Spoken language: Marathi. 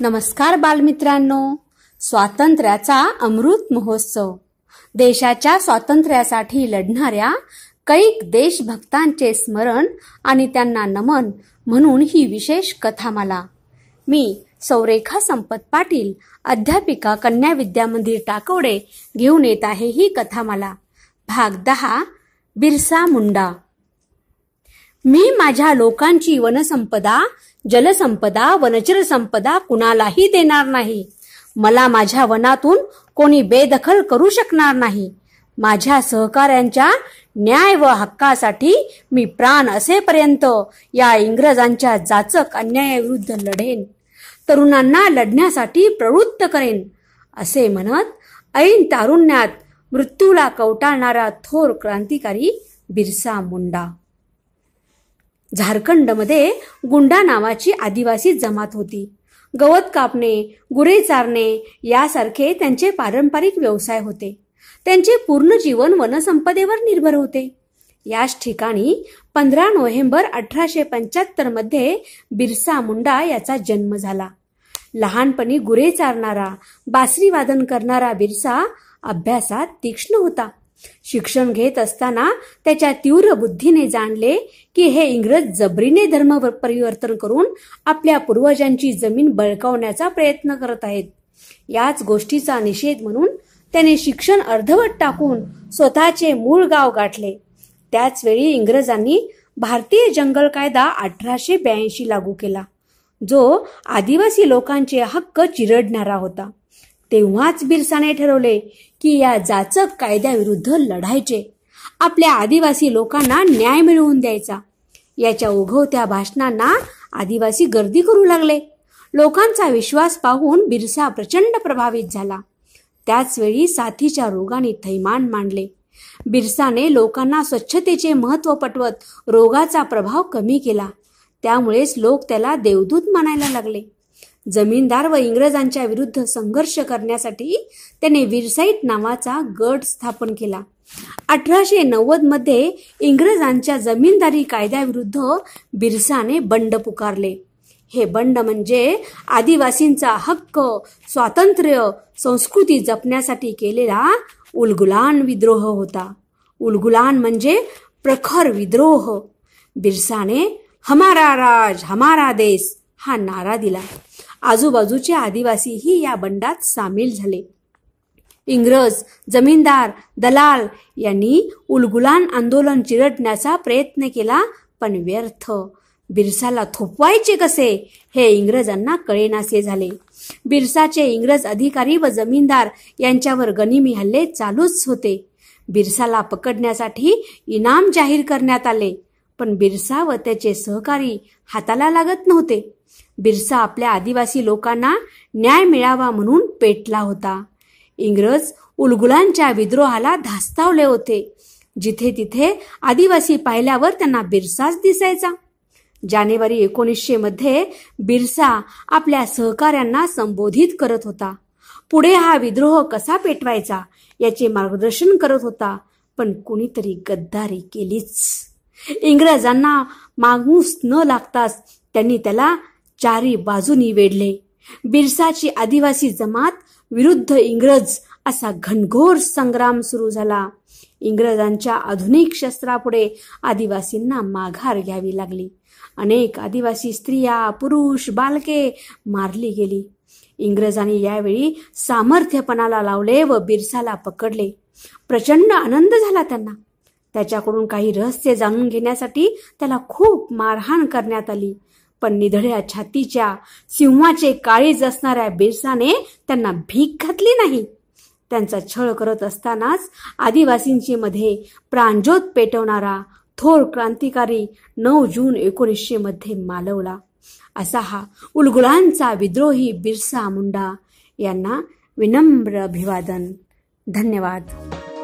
नमस्कार बालमित्रांनो स्वातंत्र्याचा अमृत महोत्सव देशाच्या स्वातंत्र्यासाठी लढणाऱ्या कैक देशभक्तांचे स्मरण आणि त्यांना नमन म्हणून ही विशेष कथा मला, मी सौरेखा संपत पाटील अध्यापिका कन्या विद्या मंदिर टाकोडे घेऊन येत आहे ही कथा मला भाग दहा बिरसा मुंडा मी माझ्या लोकांची वनसंपदा जलसंपदा वनचर संपदा कुणालाही देणार नाही मला माझ्या वनातून कोणी बेदखल करू शकणार नाही माझ्या सहकाऱ्यांच्या न्याय व हक्कासाठी मी प्राण असेपर्यंत या इंग्रजांच्या जाचक अन्यायाविरुद्ध लढेन तरुणांना लढण्यासाठी प्रवृत्त करेन असे म्हणत ऐन तारुण्यात मृत्यूला कवटाळणारा थोर क्रांतिकारी बिरसा मुंडा झारखंडमध्ये गुंडा नावाची आदिवासी जमात होती गवत कापणे गुरे चारणे यासारखे त्यांचे पारंपरिक व्यवसाय होते त्यांचे पूर्ण जीवन वनसंपदेवर निर्भर होते याच ठिकाणी पंधरा नोव्हेंबर अठराशे पंच्याहत्तर मध्ये बिरसा मुंडा याचा जन्म झाला लहानपणी गुरे चारणारा बासरी वादन करणारा बिरसा अभ्यासात तीक्ष्ण होता शिक्षण घेत असताना त्याच्या तीव्र बुद्धीने जाणले की हे इंग्रज जबरीने धर्म परिवर्तन करून आपल्या पूर्वजांची जमीन बळकावण्याचा प्रयत्न करत आहेत याच गोष्टीचा निषेध म्हणून त्याने शिक्षण अर्धवट टाकून स्वतःचे मूळ गाव गाठले त्याचवेळी इंग्रजांनी भारतीय जंगल कायदा अठराशे ब्याऐंशी लागू केला जो आदिवासी लोकांचे हक्क चिरडणारा होता तेव्हाच बिरसाने ठरवले की या जाचक कायद्याविरुद्ध लढायचे आपल्या आदिवासी लोकांना न्याय मिळवून द्यायचा याच्या उघवत्या भाषणांना आदिवासी गर्दी करू लागले लोकांचा विश्वास पाहून बिरसा प्रचंड प्रभावित झाला त्याचवेळी साथीच्या रोगाने थैमान मांडले बिरसाने लोकांना स्वच्छतेचे महत्त्व पटवत रोगाचा प्रभाव कमी केला त्यामुळेच लोक त्याला देवदूत म्हणायला लागले जमीनदार व इंग्रजांच्या विरुद्ध संघर्ष करण्यासाठी त्याने विरसाईट नावाचा गट स्थापन केला अठराशे नव्वद मध्ये इंग्रजांच्या जमीनदारी कायद्याविरुद्ध बिरसाने बंड पुकारले हे बंड म्हणजे आदिवासींचा हक्क स्वातंत्र्य संस्कृती जपण्यासाठी केलेला उलगुलान विद्रोह होता उलगुलान म्हणजे प्रखर विद्रोह बिरसाने हमारा राज हमारा देश हा नारा दिला आजूबाजूचे आदिवासीही या बंडात सामील झाले इंग्रज जमीनदार दलाल यांनी उलगुलान आंदोलन चिरडण्याचा प्रयत्न केला पण व्यर्थ बिरसाला थोपवायचे कसे हे इंग्रजांना कळेनासे झाले बिरसाचे इंग्रज अधिकारी व जमीनदार यांच्यावर गनिमी हल्ले चालूच होते बिरसाला पकडण्यासाठी इनाम जाहीर करण्यात आले पण बिरसा व त्याचे सहकारी हाताला लागत नव्हते बिरसा आपल्या आदिवासी लोकांना न्याय मिळावा म्हणून पेटला होता इंग्रज उलगुलांच्या विद्रोहाला धास्तावले होते जिथे तिथे आदिवासी पाहिल्यावर त्यांना बिरसाच दिसायचा जानेवारी एकोणीसशे मध्ये बिरसा आपल्या सहकाऱ्यांना संबोधित करत होता पुढे हा विद्रोह कसा पेटवायचा याचे मार्गदर्शन करत होता पण कुणीतरी गद्दारी केलीच इंग्रजांना मागूस न लागताच त्यांनी त्याला चारी बाजूनी वेढले बिरसाची आदिवासी जमात विरुद्ध इंग्रज असा घनघोर संग्राम सुरू झाला इंग्रजांच्या आधुनिक शस्त्रापुढे आदिवासींना माघार घ्यावी लागली अनेक आदिवासी स्त्रिया पुरुष बालके मारली गेली इंग्रजांनी यावेळी सामर्थ्यपणाला लावले व बिरसाला पकडले प्रचंड आनंद झाला त्यांना त्याच्याकडून काही रहस्य जाणून घेण्यासाठी त्याला खूप मारहाण करण्यात आली पण निधड्या छातीच्या सिंहाचे काळीज असणाऱ्या बिरसाने त्यांना भीक घातली नाही त्यांचा छळ करत असतानाच आदिवासींची मध्ये प्राणज्योत पेटवणारा थोर क्रांतिकारी नऊ जून एकोणीसशे मध्ये मालवला असा हा उलगुलांचा विद्रोही बिरसा मुंडा यांना विनम्र अभिवादन धन्यवाद